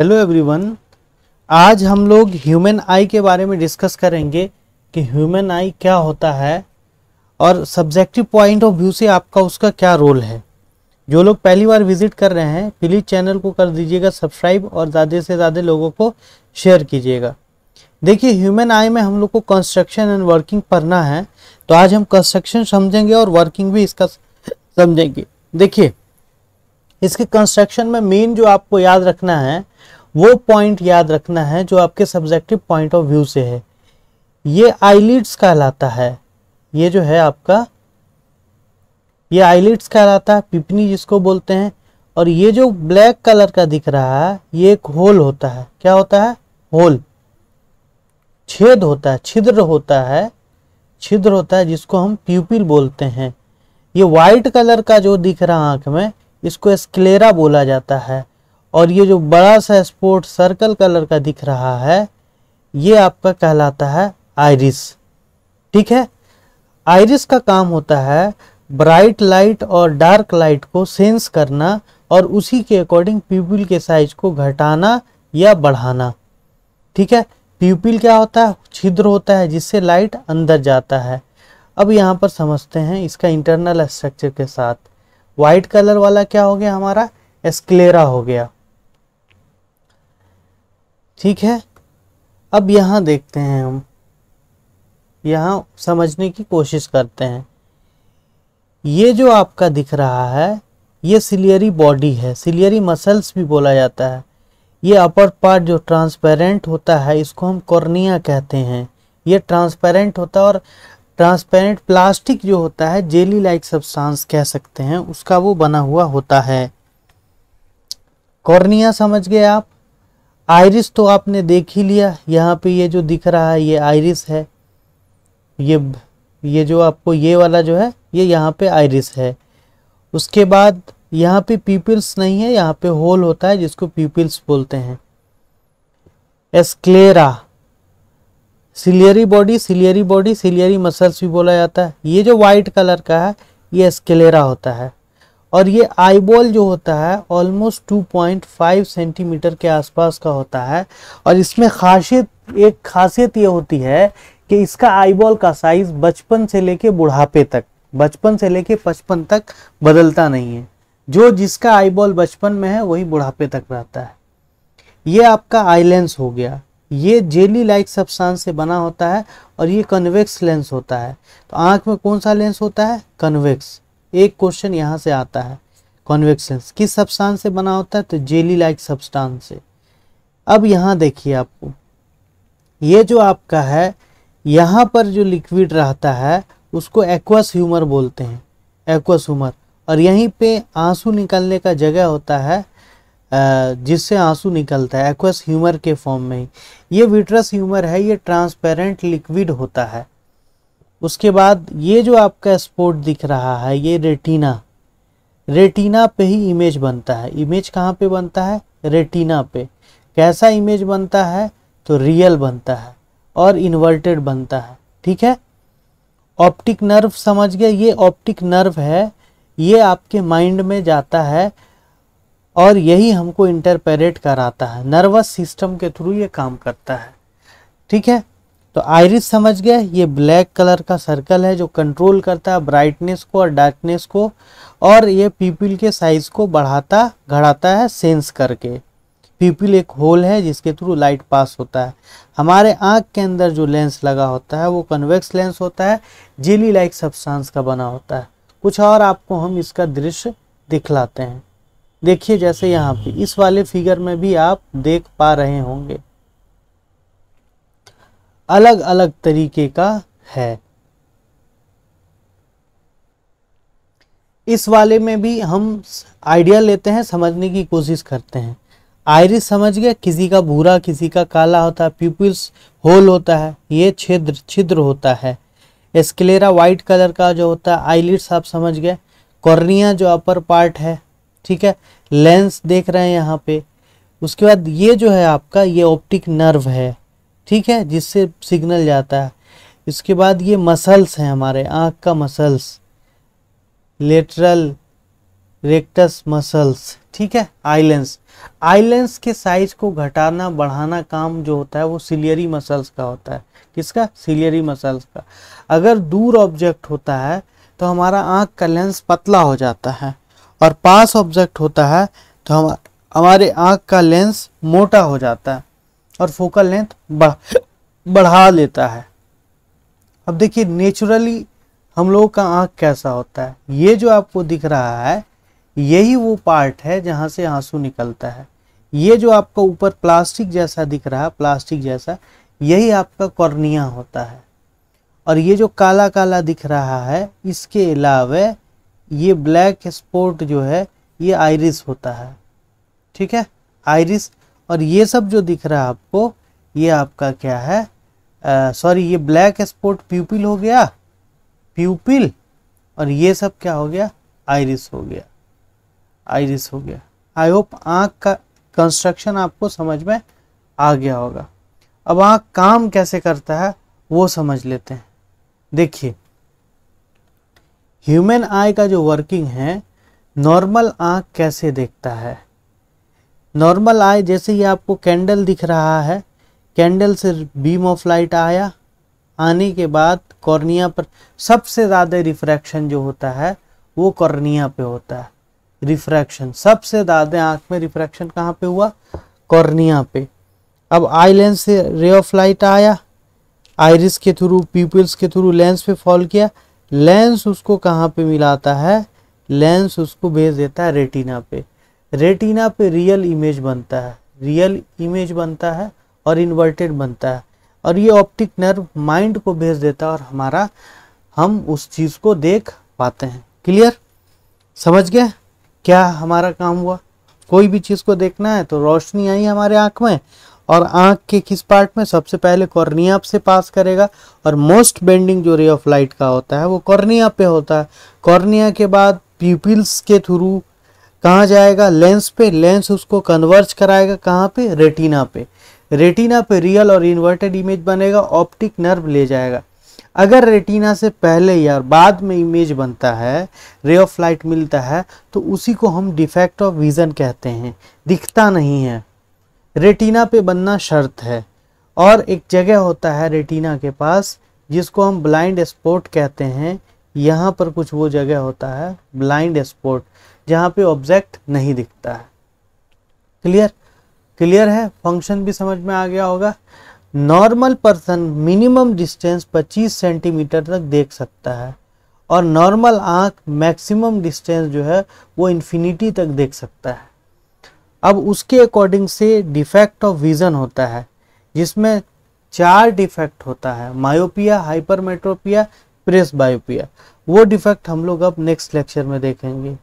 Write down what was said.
hello everyone आज हम लोग ह्यूमन आई के बारे में डिस्कस करेंगे कि ह्यूमन आई क्या होता है और सब्जेक्टिव पॉइंट ऑफ व्यू से आपका उसका क्या रोल है जो लोग पहली बार विजिट कर रहे हैं प्लीज़ चैनल को कर दीजिएगा सब्सक्राइब और ज़्यादा से ज़्यादा लोगों को शेयर कीजिएगा देखिए ह्यूमन आई में हम लोग को कंस्ट्रक्शन एंड वर्किंग पढ़ना है तो आज हम कंस्ट्रक्शन समझेंगे और वर्किंग भी इसका समझेंगे देखिए इसके कंस्ट्रक्शन में मेन जो आपको याद रखना है वो पॉइंट याद रखना है जो आपके सब्जेक्टिव पॉइंट ऑफ व्यू से है ये आईलिड्स कहलाता है ये जो है आपका ये आईलिड्स कहलाता है पिपनी जिसको बोलते हैं और ये जो ब्लैक कलर का दिख रहा है ये एक होल होता है क्या होता है होल छेद होता है छिद्र होता है छिद्र होता है जिसको हम प्यूपिल बोलते हैं ये व्हाइट कलर का जो दिख रहा आंख में इसको स्क्लेरा बोला जाता है और ये जो बड़ा सा स्पोर्ट सर्कल कलर का दिख रहा है ये आपका कहलाता है आयरिस ठीक है आयरिस का काम होता है ब्राइट लाइट और डार्क लाइट को सेंस करना और उसी के अकॉर्डिंग प्यूपिल के साइज को घटाना या बढ़ाना ठीक है प्यूपिल क्या होता है छिद्र होता है जिससे लाइट अंदर जाता है अब यहाँ पर समझते हैं इसका इंटरनल स्ट्रक्चर के साथ व्हाइट कलर वाला क्या हो गया हमारा एस्क्लेरा हो गया ठीक है अब यहाँ देखते हैं हम यहाँ समझने की कोशिश करते हैं ये जो आपका दिख रहा है ये सिलियरी बॉडी है सिलियरी मसल्स भी बोला जाता है ये अपर पार्ट जो ट्रांसपेरेंट होता है इसको हम कॉर्निया कहते हैं ये ट्रांसपेरेंट होता है और ट्रांसपेरेंट प्लास्टिक जो होता है जेली लाइक सब्सटेंस कह सकते हैं उसका वो बना हुआ होता है कॉर्निया समझ गए आप आयरिस तो आपने देख ही लिया यहाँ पे ये जो दिख रहा है ये आयरिस है ये ये जो आपको ये वाला जो है ये यहाँ पे आयरिस है उसके बाद यहाँ पे पीपल्स नहीं है यहाँ पे होल होता है जिसको पीपल्स बोलते हैं sclera ciliary body ciliary body ciliary muscles भी बोला जाता है ये जो वाइट कलर का है ये स्केलेरा होता है और ये आईबॉल जो होता है ऑलमोस्ट 2.5 सेंटीमीटर के आसपास का होता है और इसमें खासियत एक खासियत ये होती है कि इसका आईबॉल का साइज बचपन से लेके बुढ़ापे तक बचपन से लेके पचपन तक बदलता नहीं है जो जिसका आईबॉल बचपन में है वही बुढ़ापे तक रहता है ये आपका आईलेंस हो गया ये जेली लाइक सब्सटेंस से बना होता है और ये कन्वेक्स लेंस होता है तो आँख में कौन सा लेंस होता है कन्वेक्स एक क्वेश्चन यहाँ से आता है कॉन्वेक्स लेंस किस सब्सटेंस से बना होता है तो जेली लाइक सब्सटेंस से अब यहाँ देखिए आपको ये जो आपका है यहाँ पर जो लिक्विड रहता है उसको एक्वस ह्यूमर बोलते हैं एक्वस ह्यूमर और यहीं पे आंसू निकलने का जगह होता है जिससे आंसू निकलता है एक्वस ह्यूमर के फॉर्म में ये विट्रस ह्यूमर है ये ट्रांसपेरेंट लिक्विड होता है उसके बाद ये जो आपका स्पोर्ट दिख रहा है ये रेटिना रेटिना पे ही इमेज बनता है इमेज कहाँ पे बनता है रेटिना पे कैसा इमेज बनता है तो रियल बनता है और इन्वर्टेड बनता है ठीक है ऑप्टिक नर्व समझ गए ये ऑप्टिक नर्व है ये आपके माइंड में जाता है और यही हमको इंटरपेरेट कराता है नर्वस सिस्टम के थ्रू ये काम करता है ठीक है तो आयरिस समझ गए ये ब्लैक कलर का सर्कल है जो कंट्रोल करता है ब्राइटनेस को और डार्कनेस को और ये पीपल के साइज को बढ़ाता घटाता है सेंस करके पीपल एक होल है जिसके थ्रू लाइट पास होता है हमारे आँख के अंदर जो लेंस लगा होता है वो कन्वेक्स लेंस होता है जेली लाइक सब्सटेंस का बना होता है कुछ और आपको हम इसका दृश्य दिखलाते हैं देखिए जैसे यहाँ पे इस वाले फिगर में भी आप देख पा रहे होंगे अलग अलग तरीके का है इस वाले में भी हम आइडिया लेते हैं समझने की कोशिश करते हैं आयरिस समझ गए किसी का भूरा किसी का काला होता है पीपल्स होल होता है ये छिद्र छिद्र होता है एस्कलेरा वाइट कलर का जो होता है आईलिट्स आप समझ गए कॉर्निया जो अपर पार्ट है ठीक है लेंस देख रहे हैं यहाँ पे उसके बाद ये जो है आपका ये ऑप्टिक नर्व है ठीक है जिससे सिग्नल जाता है इसके बाद ये मसल्स हैं हमारे आँख का मसल्स लेटरल रेक्टस मसल्स ठीक है आई लेंस आई लेंस के साइज को घटाना बढ़ाना काम जो होता है वो सिलियरी मसल्स का होता है किसका सिलियरी मसल्स का अगर दूर ऑब्जेक्ट होता है तो हमारा आँख का लेंस पतला हो जाता है और पास ऑब्जेक्ट होता है तो हम हमारे आँख का लेंस मोटा हो जाता है और फोकल लेंथ बढ़ बढ़ा लेता है अब देखिए नेचुरली हम लोगों का आँख कैसा होता है ये जो आपको दिख रहा है यही वो पार्ट है जहाँ से आंसू निकलता है ये जो आपका ऊपर प्लास्टिक जैसा दिख रहा है प्लास्टिक जैसा यही आपका कॉर्निया होता है और ये जो काला काला दिख रहा है इसके अलावा ये ब्लैक स्पॉट जो है ये आयरिस होता है ठीक है आयरिस और ये सब जो दिख रहा है आपको ये आपका क्या है सॉरी ये ब्लैक स्पॉट प्यूपिल हो गया प्यूपिल और ये सब क्या हो गया आयरिस हो गया आयरिस हो गया आई होप आँख का कंस्ट्रक्शन आपको समझ में आ गया होगा अब आँख काम कैसे करता है वो समझ लेते हैं देखिए ह्यूमन आई का जो वर्किंग है नॉर्मल आँख कैसे देखता है नॉर्मल आई जैसे ही आपको कैंडल दिख रहा है कैंडल से बीम ऑफ लाइट आया आने के बाद कॉर्निया पर सबसे ज़्यादा रिफ्रैक्शन जो होता है वो कॉर्निया पे होता है रिफ्रैक्शन सबसे ज़्यादा आँख में रिफ्रैक्शन कहाँ पे हुआ कॉर्निया पे अब आई लेंस से रे ऑफ लाइट आया आयरिस के थ्रू पीपल्स के थ्रू लेंस पे फॉल किया लेंस उसको कहाँ पे मिलाता है लेंस उसको भेज देता है रेटिना पे रेटिना पे रियल इमेज बनता है रियल इमेज बनता है और इन्वर्टेड बनता है और ये ऑप्टिक नर्व माइंड को भेज देता है और हमारा हम उस चीज़ को देख पाते हैं क्लियर समझ गए क्या हमारा काम हुआ कोई भी चीज़ को देखना है तो रोशनी आई हमारे आँख में और आँख के किस पार्ट में सबसे पहले कॉर्निया से पास करेगा और मोस्ट बेंडिंग जो रे ऑफ लाइट का होता है वो कॉर्निया पे होता है कॉर्निया के बाद प्यूपिल्स के थ्रू कहाँ जाएगा लेंस पे लेंस उसको कन्वर्ज कराएगा कहाँ पे रेटिना पे रेटिना पे रियल और इन्वर्टेड इमेज बनेगा ऑप्टिक नर्व ले जाएगा अगर रेटिना से पहले या बाद में इमेज बनता है रे ऑफ लाइट मिलता है तो उसी को हम डिफेक्ट ऑफ विज़न कहते हैं दिखता नहीं है रेटिना पे बनना शर्त है और एक जगह होता है रेटिना के पास जिसको हम ब्लाइंड स्पॉट कहते हैं यहाँ पर कुछ वो जगह होता है ब्लाइंड स्पॉट जहाँ पे ऑब्जेक्ट नहीं दिखता है क्लियर क्लियर है फंक्शन भी समझ में आ गया होगा normal person minimum distance 25 centimetre तक देख सकता है और नॉर्मल आँख मैक्सिमम डिस्टेंस जो है वो इन्फिनिटी तक देख सकता है अब उसके अकॉर्डिंग से डिफेक्ट ऑफ विज़न होता है जिसमें चार डिफेक्ट होता है मायोपिया हाइपरमेट्रोपिया प्रेस बायोपिया वो डिफेक्ट हम लोग अब नेक्स्ट लेक्चर में देखेंगे